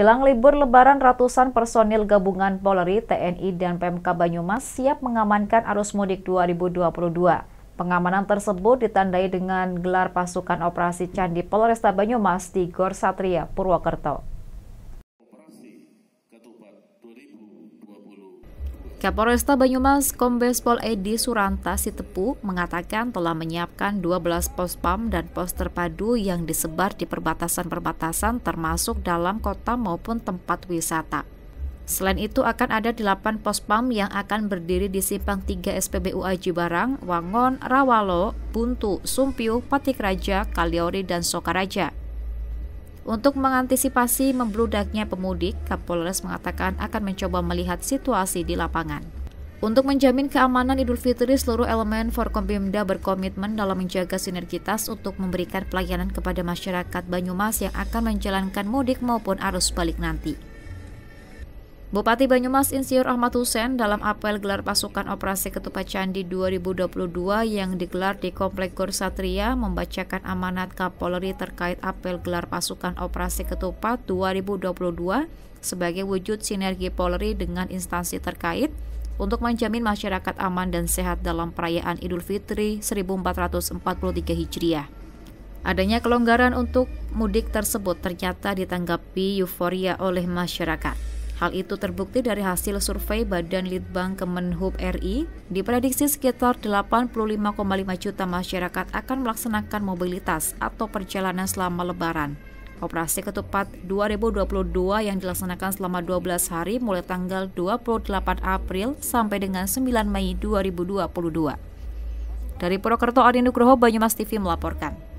Jelang libur lebaran, ratusan personil gabungan Polri, TNI, dan PMK Banyumas siap mengamankan arus mudik 2022. Pengamanan tersebut ditandai dengan gelar pasukan operasi Candi Polresta Banyumas di Gor Satria, Purwokerto. Kapolresta Banyumas Kombes Pol Edi Suranta Sitepu mengatakan telah menyiapkan 12 pos PAM dan pos terpadu yang disebar di perbatasan-perbatasan termasuk dalam kota maupun tempat wisata. Selain itu akan ada 8 pos PAM yang akan berdiri di simpang 3 SPBU Aji Barang, Wangon, Rawalo, Buntu, Sumpiu, Patik Raja, Kaliori, dan Sokaraja. Untuk mengantisipasi membludaknya pemudik, Kapolres mengatakan akan mencoba melihat situasi di lapangan. Untuk menjamin keamanan Idul Fitri, seluruh elemen Forkompimda berkomitmen dalam menjaga sinergitas untuk memberikan pelayanan kepada masyarakat Banyumas yang akan menjalankan mudik maupun arus balik nanti. Bupati Banyumas Insinyur Ahmad Hussein dalam apel gelar pasukan operasi Ketupat Candi 2022 yang digelar di Komplek Gor Satria membacakan amanat Kapolri terkait apel gelar pasukan operasi Ketupat 2022 sebagai wujud sinergi Polri dengan instansi terkait untuk menjamin masyarakat aman dan sehat dalam perayaan Idul Fitri 1443 Hijriah. Adanya kelonggaran untuk mudik tersebut ternyata ditanggapi euforia oleh masyarakat. Hal itu terbukti dari hasil survei Badan Litbang Kemenhub RI, diprediksi sekitar 85,5 juta masyarakat akan melaksanakan mobilitas atau perjalanan selama lebaran. Operasi Ketupat 2022 yang dilaksanakan selama 12 hari mulai tanggal 28 April sampai dengan 9 Mei 2022. Dari Purwokerto, Adi Nugroho, Banyumas TV melaporkan.